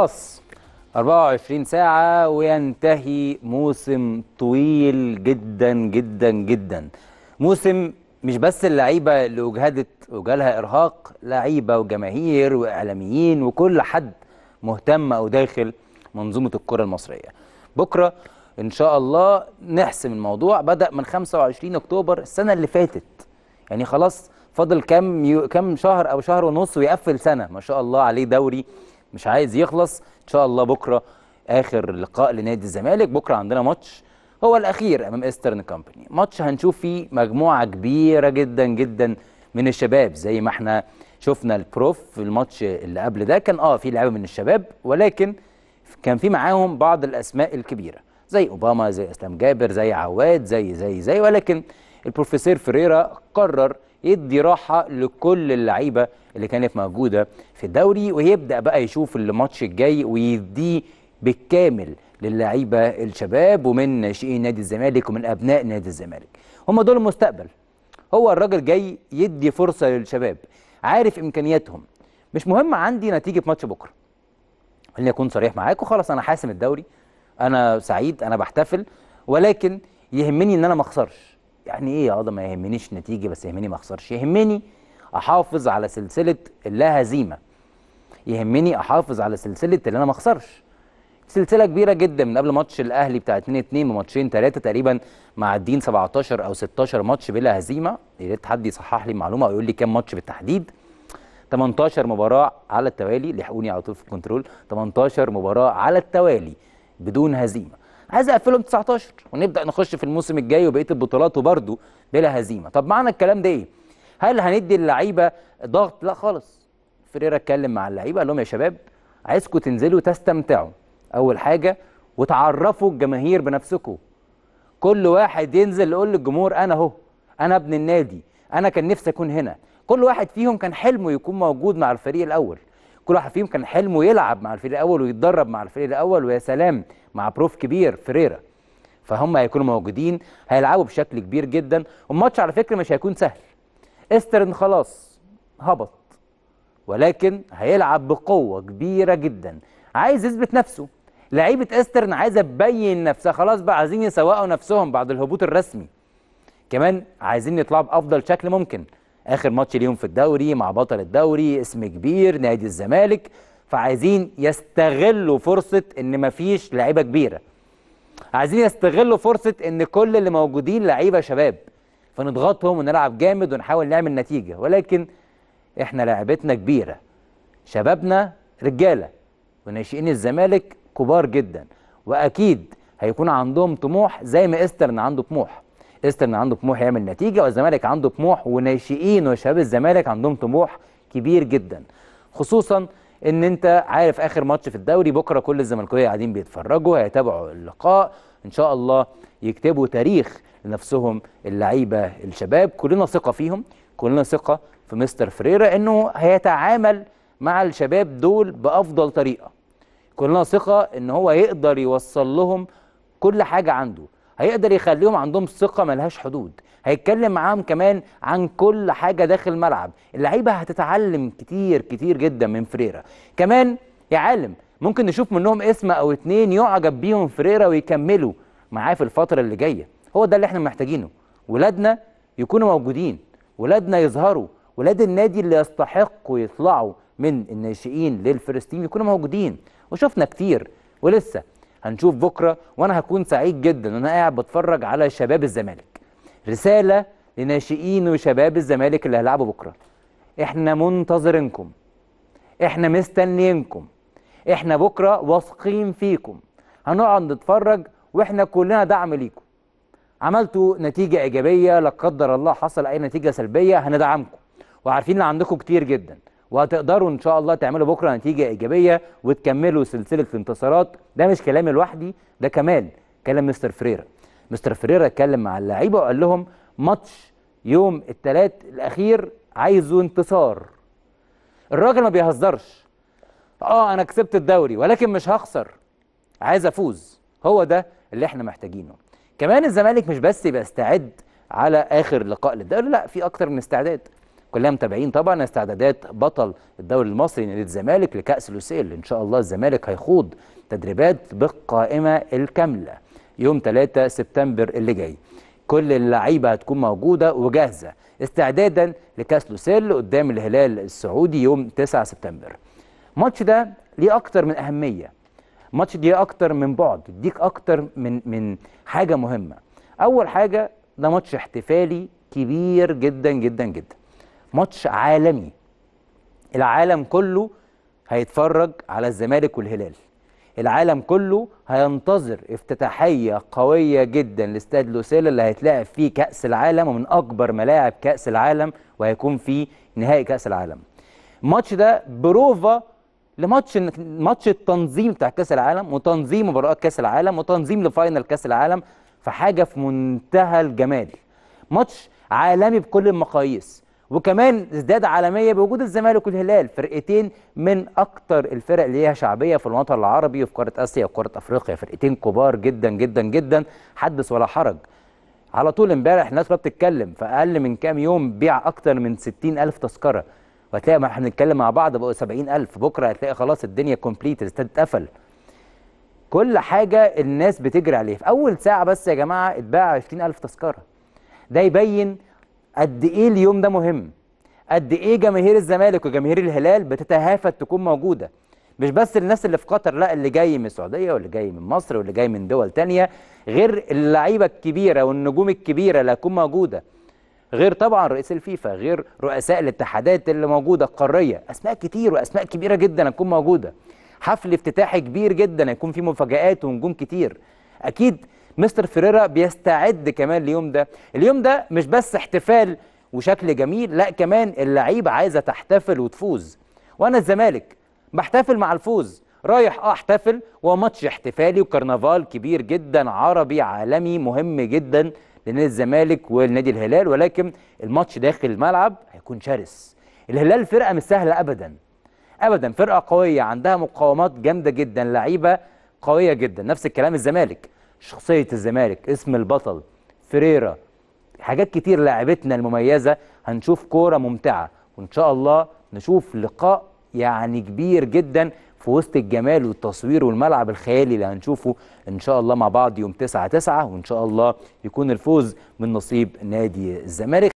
خلاص 24 ساعة وينتهي موسم طويل جدا جدا جدا موسم مش بس اللعيبة اللي أجهدت وجالها إرهاق لعيبة وجماهير وإعلاميين وكل حد مهتم أو داخل منظومة الكرة المصرية بكرة إن شاء الله نحسم الموضوع بدأ من 25 أكتوبر السنة اللي فاتت يعني خلاص فاضل كام يو... كام شهر أو شهر ونص ويقفل سنة ما شاء الله عليه دوري مش عايز يخلص ان شاء الله بكره اخر لقاء لنادي الزمالك بكره عندنا ماتش هو الاخير امام ايسترن كومباني ماتش هنشوف فيه مجموعه كبيره جدا جدا من الشباب زي ما احنا شفنا البروف في الماتش اللي قبل ده كان اه في لعيبه من الشباب ولكن كان في معاهم بعض الاسماء الكبيره زي اوباما زي اسلام جابر زي عواد زي زي زي ولكن البروفيسور فريرا قرر يدي راحه لكل اللعيبه اللي كانت موجوده في الدوري ويبدا بقى يشوف الماتش الجاي ويديه بالكامل للعيبه الشباب ومن ناشئين نادي الزمالك ومن ابناء نادي الزمالك هم دول المستقبل هو الراجل جاي يدي فرصه للشباب عارف امكانياتهم مش مهم عندي نتيجه ماتش بكره خليني اكون صريح معاك وخلاص انا حاسم الدوري انا سعيد انا بحتفل ولكن يهمني ان انا ما اخسرش يعني ايه يا قاضي ما يهمنيش نتيجه بس يهمني ما اخسرش يهمني احافظ على سلسله اللا هزيمه يهمني احافظ على سلسله اللي انا ما اخسرش سلسله كبيره جدا من قبل ماتش الاهلي بتاع 2 2 بماتشين ثلاثه تقريبا معدين 17 او 16 ماتش بلا هزيمه يا ريت حد يصحح لي المعلومه او يقول لي كام ماتش بالتحديد 18 مباراه على التوالي لحقوني على طول في الكنترول 18 مباراه على التوالي بدون هزيمه عايز اقفلهم 19 ونبدا نخش في الموسم الجاي وبقيه البطولات وبرده بلا هزيمه طب معنى الكلام ده ايه هل هندي اللعيبه ضغط لا خالص فريرا اتكلم مع اللعيبه قال لهم يا شباب عايزكم تنزلوا تستمتعوا اول حاجه وتعرفوا الجماهير بنفسكم كل واحد ينزل يقول للجمهور انا اهو انا ابن النادي انا كان نفسي اكون هنا كل واحد فيهم كان حلمه يكون موجود مع الفريق الاول كل واحد فيهم كان حلمه يلعب مع الفريق الاول ويتدرب مع الفريق الاول ويا سلام مع بروف كبير فريرا فهم هيكونوا موجودين هيلعبوا بشكل كبير جدا والماتش على فكره مش هيكون سهل استرن خلاص هبط ولكن هيلعب بقوه كبيره جدا عايز يثبت نفسه لعيبه استرن عايزه تبين نفسها خلاص بقى عايزين يسوقوا نفسهم بعد الهبوط الرسمي كمان عايزين يطلعوا بافضل شكل ممكن اخر ماتش ليهم في الدوري مع بطل الدوري اسم كبير نادي الزمالك فعايزين يستغلوا فرصه ان مفيش لعيبه كبيره عايزين يستغلوا فرصه ان كل اللي موجودين لعيبه شباب فنضغطهم ونلعب جامد ونحاول نعمل نتيجه ولكن احنا لعبتنا كبيره شبابنا رجاله وناشئين الزمالك كبار جدا واكيد هيكون عندهم طموح زي ما استرن عنده طموح ايسترن عنده طموح يعمل نتيجه والزمالك عنده طموح وناشئين وشباب الزمالك عندهم طموح كبير جدا خصوصا ان انت عارف اخر ماتش في الدوري بكره كل الزملكاويه قاعدين بيتفرجوا هيتابعوا اللقاء ان شاء الله يكتبوا تاريخ لنفسهم اللعيبه الشباب كلنا ثقه فيهم كلنا ثقه في مستر فريرا انه هيتعامل مع الشباب دول بافضل طريقه كلنا ثقه ان هو يقدر يوصل لهم كل حاجه عنده هيقدر يخليهم عندهم ثقه ملهاش حدود هيتكلم معاهم كمان عن كل حاجه داخل الملعب اللعيبه هتتعلم كتير كتير جدا من فريرا كمان يا عالم ممكن نشوف منهم اسم او اتنين يعجب بيهم فريرا ويكملوا معاه في الفتره اللي جايه هو ده اللي احنا محتاجينه ولادنا يكونوا موجودين ولادنا يظهروا ولاد النادي اللي يستحقوا يطلعوا من الناشئين تيم يكونوا موجودين وشفنا كتير ولسه هنشوف بكره وانا هكون سعيد جدا وانا قاعد بتفرج على شباب الزمالك رساله لناشئين وشباب الزمالك اللي هيلعبوا بكره احنا منتظرينكم احنا مستنيينكم احنا بكره واثقين فيكم هنقعد نتفرج واحنا كلنا دعم ليكم عملتوا نتيجه ايجابيه لا قدر الله حصل اي نتيجه سلبيه هندعمكم وعارفين ان عندكم كتير جدا وهتقدروا ان شاء الله تعملوا بكره نتيجه ايجابيه وتكملوا سلسله الانتصارات ده مش كلامي لوحدي ده كمان كلام مستر فريرا مستر فريرا اتكلم مع اللعيبه وقال لهم ماتش يوم الثلاث الاخير عايزه انتصار الراجل ما بيهزرش اه انا كسبت الدوري ولكن مش هخسر عايز افوز هو ده اللي احنا محتاجينه كمان الزمالك مش بس بيستعد على اخر لقاء للدوري لا في اكتر من استعداد كلنا متابعين طبعا استعدادات بطل الدوري المصري نادي الزمالك لكاس لوسيل ان شاء الله الزمالك هيخوض تدريبات بالقائمه الكامله يوم 3 سبتمبر اللي جاي كل اللعيبه هتكون موجوده وجاهزه استعدادا لكاس لوسيل قدام الهلال السعودي يوم 9 سبتمبر الماتش ده ليه اكتر من اهميه ماتش ليه اكتر من بعد يديك اكتر من من حاجه مهمه اول حاجه ده ماتش احتفالي كبير جدا جدا جدا ماتش عالمي العالم كله هيتفرج على الزمالك والهلال العالم كله هينتظر افتتاحيه قويه جدا لاستاد لوسيلا اللي هيتلعب فيه كاس العالم ومن اكبر ملاعب كاس العالم وهيكون فيه نهائي كاس العالم الماتش ده بروفا لماتش ماتش التنظيم بتاع كاس العالم وتنظيم مباريات كاس العالم وتنظيم لفاينل كاس العالم فحاجه في منتهى الجمال ماتش عالمي بكل المقاييس وكمان ازداد عالميه بوجود الزمالك والهلال فرقتين من اكتر الفرق اللي ليها شعبيه في الوطن العربي وفي قاره اسيا وقاره افريقيا فرقتين كبار جدا جدا جدا حدث ولا حرج على طول امبارح الناس كلها بتتكلم في اقل من كام يوم بيع اكتر من 60 الف تذكره وهتلاقي ما احنا بنتكلم مع بعض بقوا 70 الف بكره هتلاقي خلاص الدنيا كومبليت الاستاد اتقفل كل حاجه الناس بتجري عليه في اول ساعه بس يا جماعه اتباع 20000 تذكره ده يبين قد ايه اليوم ده مهم قد ايه جماهير الزمالك وجماهير الهلال بتتهافت تكون موجوده مش بس الناس اللي في قطر لا اللي جاي من السعوديه واللي جاي من مصر واللي جاي من دول تانية غير اللعيبه الكبيره والنجوم الكبيره اللي هتكون موجوده غير طبعا رئيس الفيفا غير رؤساء الاتحادات اللي موجوده القاريه اسماء كتير واسماء كبيره جدا هتكون موجوده حفل افتتاحي كبير جدا هيكون فيه مفاجآت ونجوم كتير اكيد مستر فريرا بيستعد كمان اليوم ده اليوم ده مش بس احتفال وشكل جميل لا كمان اللعيبه عايزه تحتفل وتفوز وانا الزمالك بحتفل مع الفوز رايح اه احتفل وماتش احتفالي وكرنفال كبير جدا عربي عالمي مهم جدا لنادي الزمالك والنادي الهلال ولكن الماتش داخل الملعب هيكون شرس الهلال فرقه مش سهله ابدا ابدا فرقه قويه عندها مقاومات جامده جدا لعيبه قويه جدا نفس الكلام الزمالك شخصيه الزمالك اسم البطل فريرا حاجات كتير لاعبتنا المميزه هنشوف كوره ممتعه وان شاء الله نشوف لقاء يعني كبير جدا في وسط الجمال والتصوير والملعب الخيالي اللي هنشوفه ان شاء الله مع بعض يوم 9 9 وان شاء الله يكون الفوز من نصيب نادي الزمالك